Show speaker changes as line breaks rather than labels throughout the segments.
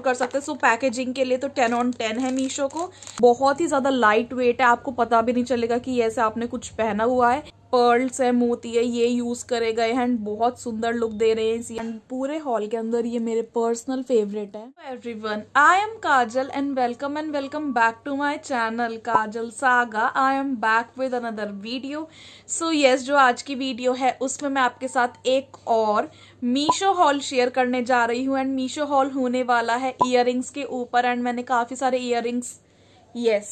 Store कर सकते हैं सो पैकेजिंग के लिए तो टेन ऑन टेन है मीशो को बहुत ही ज्यादा लाइट वेट है आपको पता भी नहीं चलेगा कि ऐसे आपने कुछ पहना हुआ है पर्ल्स है मोती है ये यूज़ करे गए हैं बहुत सुंदर लुक दे रहे हैं इसी एंड पूरे हॉल के अंदर ये मेरे पर्सनल फेवरेट है everyone I am Kajal and welcome and welcome back to my channel Kajal saga I am back with another video so yes जो आज की वीडियो है उसमें मैं आपके साथ एक और मीशो हॉल शेयर करने जा रही हूँ एंड मीशो हॉल होने वाला है इयर के ऊपर एंड मैंने काफ़ी सारे इयर यस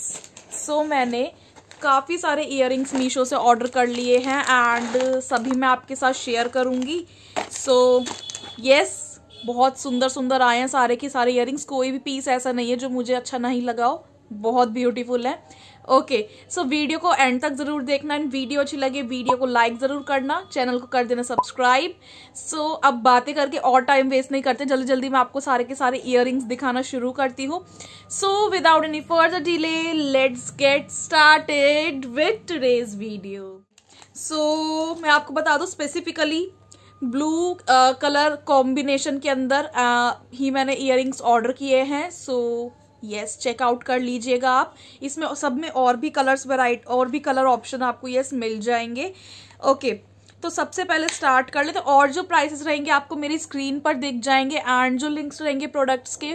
सो मैंने काफ़ी सारे इयर मीशो से ऑर्डर कर लिए हैं एंड सभी मैं आपके साथ शेयर करूँगी सो so, येस बहुत सुंदर सुंदर आए हैं सारे के सारे इयर कोई भी पीस ऐसा नहीं है जो मुझे अच्छा नहीं लगा हो बहुत ब्यूटीफुल है ओके सो वीडियो को एंड तक जरूर देखना एंड वीडियो अच्छी लगे वीडियो को लाइक जरूर करना चैनल को कर देना सब्सक्राइब सो so, अब बातें करके और टाइम वेस्ट नहीं करते जल्दी जल्दी मैं आपको सारे के सारे इयर दिखाना शुरू करती हूँ so without any further delay let's get started with today's video so मैं आपको बता दूँ स्पेसिफिकली ब्लू कलर कॉम्बिनेशन के अंदर uh, ही मैंने इयर ऑर्डर किए हैं सो येस yes, चेकआउट कर लीजिएगा आप इसमें सब में और भी कलर्स वराइट और भी कलर ऑप्शन आपको येस yes, मिल जाएंगे ओके okay, तो सबसे पहले स्टार्ट कर लेते तो और जो प्राइसेस रहेंगे आपको मेरी स्क्रीन पर दिख जाएंगे एंड जो लिंक्स रहेंगे प्रोडक्ट्स के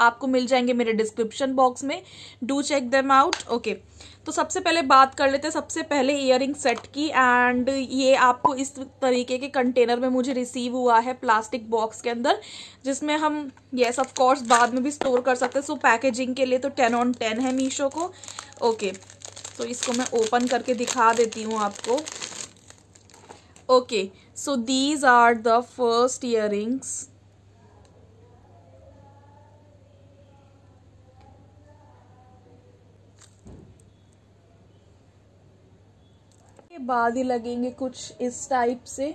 आपको मिल जाएंगे मेरे डिस्क्रिप्शन बॉक्स में do check them out okay okay. तो सबसे पहले बात कर लेते हैं सबसे पहले ईयर सेट की एंड ये आपको इस तरीके के कंटेनर में मुझे रिसीव हुआ है प्लास्टिक बॉक्स के अंदर जिसमें हम येस ऑफकोर्स कोर्स बाद में भी स्टोर कर सकते हैं सो पैकेजिंग के लिए तो टेन ऑन टेन है मीशो को ओके तो इसको मैं ओपन करके दिखा देती हूँ आपको okay so these are the first ear बाद ही लगेंगे कुछ इस टाइप से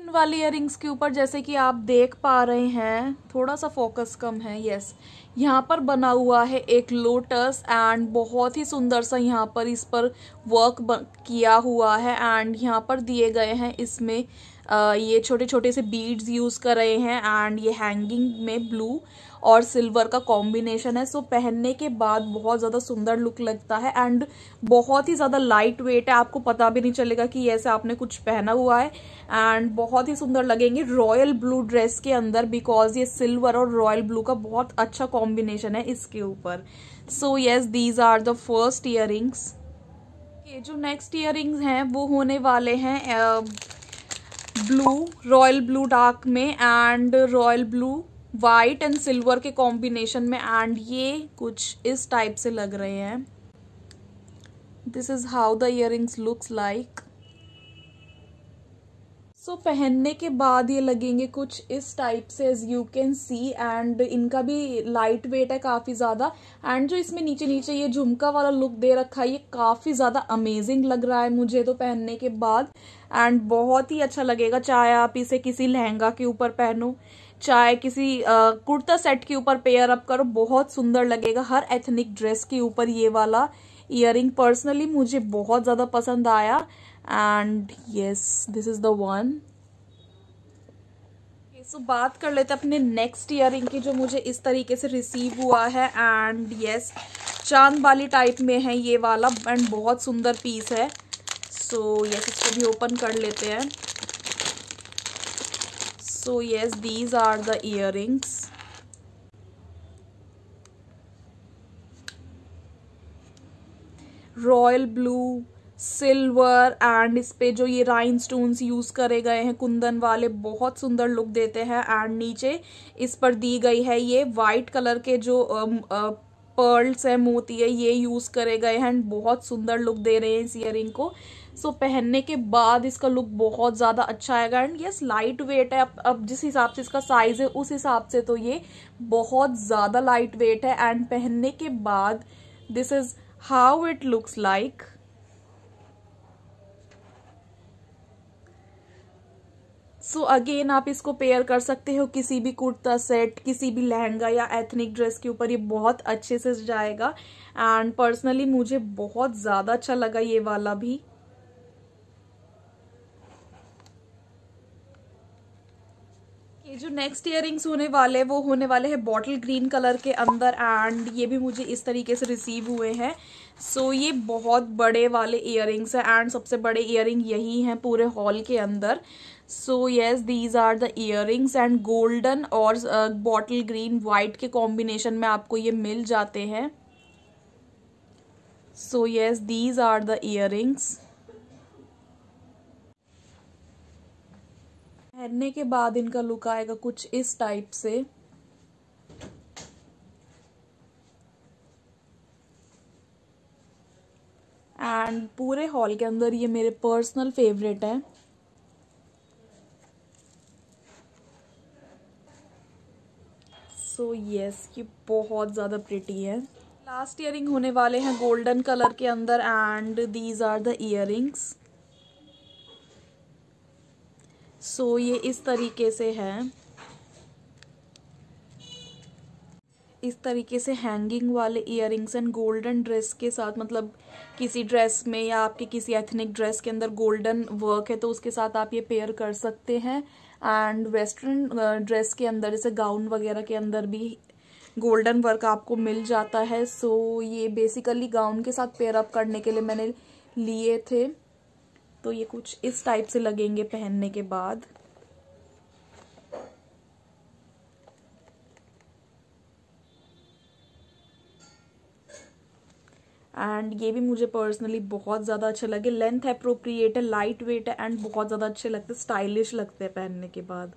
इन वाली इयरिंग्स के ऊपर जैसे कि आप देख पा रहे हैं थोड़ा सा फोकस कम है यस यहाँ पर बना हुआ है एक लोटस एंड बहुत ही सुंदर सा यहाँ पर इस पर वर्क किया हुआ है एंड यहाँ पर दिए गए हैं इसमें ये छोटे छोटे से बीड्स यूज़ कर रहे हैं एंड ये हैंगिंग में ब्लू और सिल्वर का कॉम्बिनेशन है सो पहनने के बाद बहुत ज़्यादा सुंदर लुक लगता है एंड बहुत ही ज़्यादा लाइट वेट है आपको पता भी नहीं चलेगा कि ऐसे आपने कुछ पहना हुआ है एंड बहुत ही सुंदर लगेंगे रॉयल ब्लू ड्रेस के अंदर बिकॉज ये सिल्वर और रॉयल ब्लू का बहुत अच्छा कॉम्बिनेशन है इसके ऊपर so yes these are the first ear ये जो नेक्स्ट ईयर हैं वो होने वाले हैं uh, blue royal blue dark में and royal blue white and silver के कॉम्बिनेशन में एंड ये कुछ इस टाइप से लग रहे हैं this is how the ear looks like so so, पहनने के बाद ये लगेंगे कुछ इस टाइप से as you can see and इनका भी लाइट वेट है काफ़ी ज़्यादा एंड जो इसमें नीचे नीचे ये झुमका वाला लुक दे रखा है ये काफ़ी ज़्यादा अमेजिंग लग रहा है मुझे तो पहनने के बाद एंड बहुत ही अच्छा लगेगा चाहे आप इसे किसी लहंगा के ऊपर पहनो चाहे किसी आ, कुर्ता सेट के ऊपर पेयर अप करो बहुत सुंदर लगेगा हर एथनिक ड्रेस के ऊपर ये वाला इयर पर्सनली मुझे बहुत ज़्यादा पसंद आया and yes this is the one so so, बात कर लेते हैं अपने नेक्स्ट ईयर की जो मुझे इस तरीके से रिसीव हुआ है एंड यस yes, चांद वाली टाइप में है ये वाला एंड बहुत सुंदर पीस है सो so, यस yes, इसको भी ओपन कर लेते हैं so yes these are the ear royal blue silver and इस पे जो ये राइन स्टोन्स यूज करे गए हैं कुंदन वाले बहुत सुंदर लुक देते हैं एंड नीचे इस पर दी गई है ये वाइट कलर के जो पर्ल्स है मोती है ये यूज करे गए हैं एंड बहुत सुंदर लुक दे रहे हैं इस इयर को सो so, पहनने के बाद इसका लुक बहुत ज़्यादा अच्छा आएगा एंड यस लाइट वेट है अब अब जिस हिसाब से इसका साइज़ है उस हिसाब से तो ये बहुत ज़्यादा लाइट वेट है एंड पहनने के बाद this is how it looks like so so again आप इसको पेयर कर सकते हो किसी भी कुर्ता सेट किसी भी लहंगा या एथनिक ड्रेस के ऊपर ये बहुत अच्छे से जाएगा एंड पर्सनली मुझे बहुत ज़्यादा अच्छा लगा ये वाला भी ये जो नेक्स्ट ईयरिंग्स होने वाले वो होने वाले हैं बॉटल ग्रीन कलर के अंदर एंड ये भी मुझे इस तरीके से रिसीव हुए हैं सो so, ये बहुत बड़े वाले ईयरिंग्स हैं एंड सबसे बड़े ईयरिंग यही हैं पूरे हॉल के अंदर so yes these are the earrings and golden और बॉटल ग्रीन वाइट के कॉम्बिनेशन में आपको ये मिल जाते हैं so yes these are the earrings पहनने के बाद इनका लुक आएगा कुछ इस टाइप से एंड पूरे हॉल के अंदर ये मेरे पर्सनल फेवरेट है सो so, यस yes, ये बहुत ज़्यादा प्रिटी है लास्ट ईयरिंग होने वाले हैं गोल्डन कलर के अंदर and these are the earrings so ये इस तरीके से है इस तरीके से हैंगिंग वाले इयर एंड गोल्डन ड्रेस के साथ मतलब किसी ड्रेस में या आपके किसी एथनिक ड्रेस के अंदर गोल्डन वर्क है तो उसके साथ आप ये पेयर कर सकते हैं एंड वेस्टर्न ड्रेस के अंदर जैसे गाउन वगैरह के अंदर भी गोल्डन वर्क आपको मिल जाता है सो so, ये बेसिकली गाउन के साथ पेयर अप करने के लिए मैंने लिए थे तो ये कुछ इस टाइप से लगेंगे पहनने के बाद एंड ये भी मुझे पर्सनली बहुत ज़्यादा अच्छे लगे लेंथ अप्रोप्रिएट है लाइट वेट है एंड बहुत ज़्यादा अच्छे लगते स्टाइलिश लगते हैं पहनने के बाद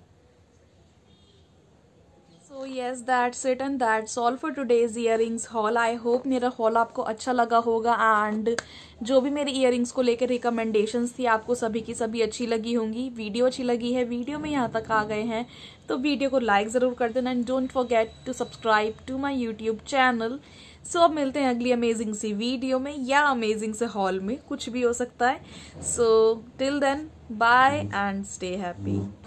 yes that set and that's all for today's rings haul I hope मेरा हॉल आपको अच्छा लगा होगा एंड जो भी मेरे रिंग्स को लेकर रिकमेंडेशन थी आपको सभी की सभी अच्छी लगी होंगी वीडियो अच्छी लगी है वीडियो में यहाँ तक आ गए हैं तो वीडियो को लाइक ज़रूर कर देना and don't forget to subscribe to my YouTube channel so अब मिलते हैं अगली अमेजिंग सी वीडियो में या अमेजिंग से हॉल में कुछ भी हो सकता है so till then bye and stay happy